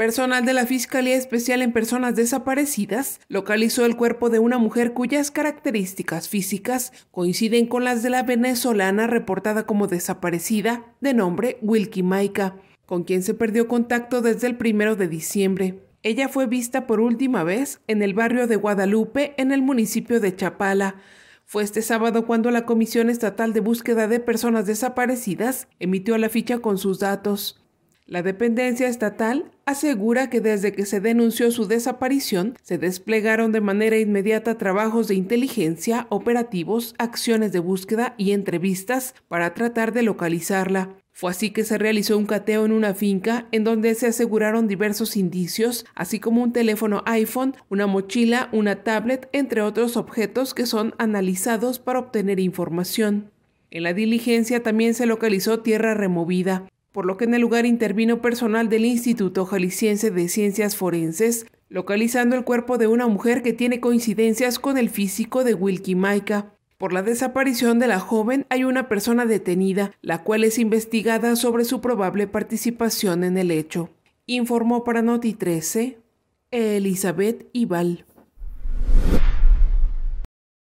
Personal de la Fiscalía Especial en Personas Desaparecidas localizó el cuerpo de una mujer cuyas características físicas coinciden con las de la venezolana reportada como desaparecida, de nombre Wilkie Maika, con quien se perdió contacto desde el primero de diciembre. Ella fue vista por última vez en el barrio de Guadalupe, en el municipio de Chapala. Fue este sábado cuando la Comisión Estatal de Búsqueda de Personas Desaparecidas emitió la ficha con sus datos. La dependencia estatal asegura que desde que se denunció su desaparición, se desplegaron de manera inmediata trabajos de inteligencia, operativos, acciones de búsqueda y entrevistas para tratar de localizarla. Fue así que se realizó un cateo en una finca en donde se aseguraron diversos indicios, así como un teléfono iPhone, una mochila, una tablet, entre otros objetos que son analizados para obtener información. En la diligencia también se localizó tierra removida, por lo que en el lugar intervino personal del Instituto Jalisciense de Ciencias Forenses, localizando el cuerpo de una mujer que tiene coincidencias con el físico de Wilkie Maika. Por la desaparición de la joven hay una persona detenida, la cual es investigada sobre su probable participación en el hecho. Informó para Noti 13 Elizabeth Ibal.